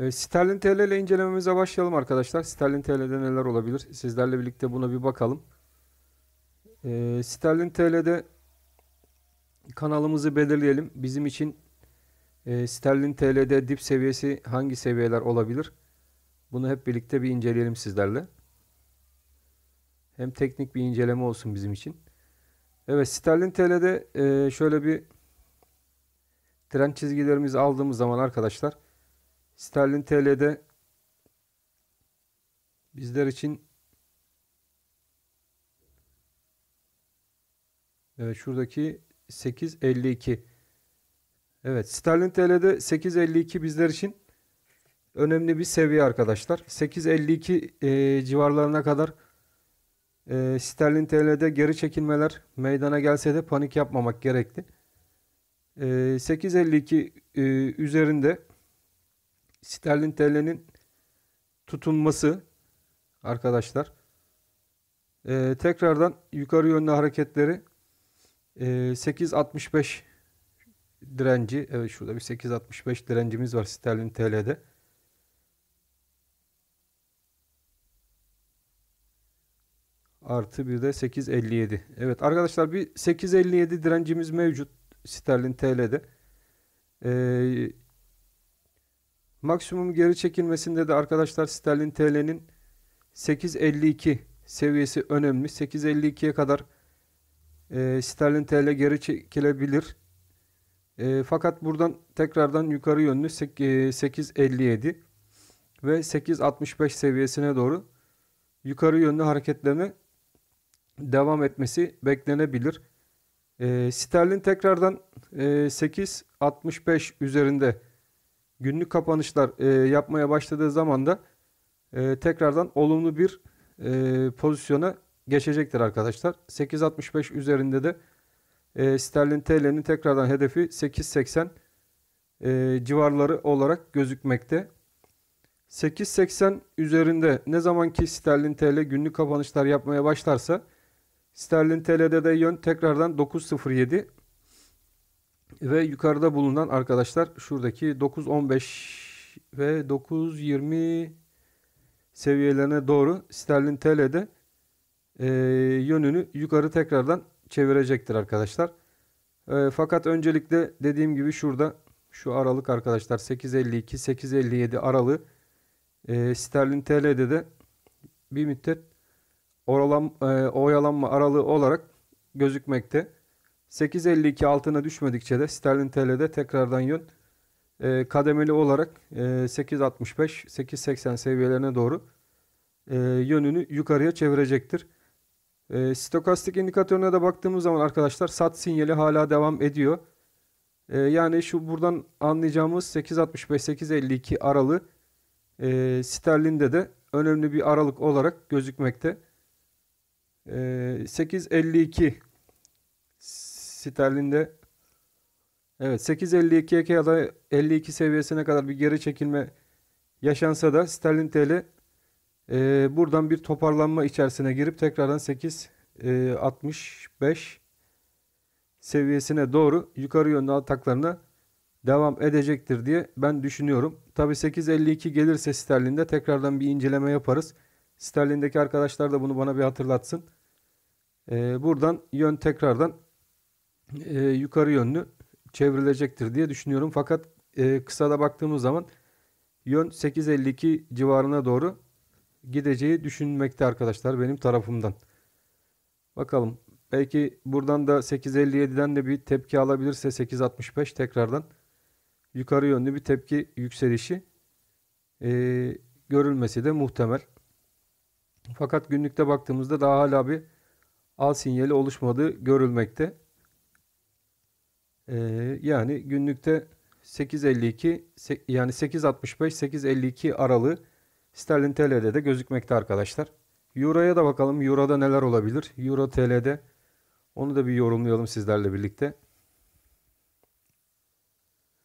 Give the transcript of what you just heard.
E, ee, Sterlin TL ile incelememize başlayalım arkadaşlar. Sterlin TL'de neler olabilir? Sizlerle birlikte buna bir bakalım. E, ee, Sterlin TL'de kanalımızı belirleyelim. Bizim için e, Sterlin TL'de dip seviyesi hangi seviyeler olabilir? Bunu hep birlikte bir inceleyelim sizlerle. Hem teknik bir inceleme olsun bizim için. Evet Sterlin TL'de e, şöyle bir trend çizgilerimizi aldığımız zaman arkadaşlar Sterlin TL'de bizler için evet şuradaki 8.52 Evet Sterlin TL'de 8.52 bizler için önemli bir seviye arkadaşlar. 8.52 e, civarlarına kadar e, Sterlin TL'de geri çekilmeler meydana gelse de panik yapmamak gerekli. E, 8.52 e, üzerinde sterlin TL'nin tutunması arkadaşlar. E, tekrardan yukarı yönlü hareketleri e, ee, 8.65 direnci. Evet şurada bir 8.65 direncimiz var sterlin TL'de. Artı bir de 8.57. Evet arkadaşlar bir 8.57 direncimiz mevcut sterlin TL'de. Ee, Maksimum geri çekilmesinde de arkadaşlar sterlin TL'nin 8.52 seviyesi önemli. 8.52'ye kadar e, sterlin TL geri çekilebilir. E, fakat buradan tekrardan yukarı yönlü 8.57 e, ve 8.65 seviyesine doğru yukarı yönlü hareketlerine devam etmesi beklenebilir. E, sterlin tekrardan e, 8.65 üzerinde günlük kapanışlar e, yapmaya başladığı zaman da e, tekrardan olumlu bir e, pozisyona geçecektir arkadaşlar. 8.65 üzerinde de e, sterlin TL'nin tekrardan hedefi 8.80 e, civarları olarak gözükmekte. 8.80 üzerinde ne zaman ki sterlin TL günlük kapanışlar yapmaya başlarsa sterlin TL'de de yön tekrardan 9.07 ve yukarıda bulunan arkadaşlar şuradaki 9.15 ve 9.20 seviyelerine doğru sterlin TL'de e, yönünü yukarı tekrardan çevirecektir arkadaşlar. E, fakat öncelikle dediğim gibi şurada şu aralık arkadaşlar 8.52-8.57 aralığı e, sterlin TL'de de bir müddet oralam, e, oyalanma aralığı olarak gözükmekte. 8.52 altına düşmedikçe de sterlin TL'de tekrardan yön e, kademeli olarak e, 8.65-8.80 seviyelerine doğru e, yönünü yukarıya çevirecektir. E, stokastik indikatörüne de baktığımız zaman arkadaşlar sat sinyali hala devam ediyor. E, yani şu buradan anlayacağımız 8.65-8.52 aralığı e, sterlinde de önemli bir aralık olarak gözükmekte. E, 8.52 Sterlin'de evet 8.52'ye kadar 52 seviyesine kadar bir geri çekilme yaşansa da Sterlin TL e, buradan bir toparlanma içerisine girip tekrardan 8 e, 65 seviyesine doğru yukarı yönlü ataklarına devam edecektir diye ben düşünüyorum. Tabi 8.52 gelirse sterlinde tekrardan bir inceleme yaparız. Sterlindeki arkadaşlar da bunu bana bir hatırlatsın. Ee, buradan yön tekrardan e, yukarı yönlü çevrilecektir diye düşünüyorum. Fakat e, kısada baktığımız zaman yön 8.52 civarına doğru gideceği düşünmekte arkadaşlar benim tarafımdan. Bakalım belki buradan da 8.57'den de bir tepki alabilirse 8.65 tekrardan yukarı yönlü bir tepki yükselişi e, görülmesi de muhtemel. Fakat günlükte baktığımızda daha hala bir al sinyali oluşmadığı görülmekte. Ee, yani günlükte 8.52 yani 8.65-8.52 aralığı sterlin TL'de de gözükmekte arkadaşlar. Euro'ya da bakalım. Euro'da neler olabilir? Euro TL'de onu da bir yorumlayalım sizlerle birlikte.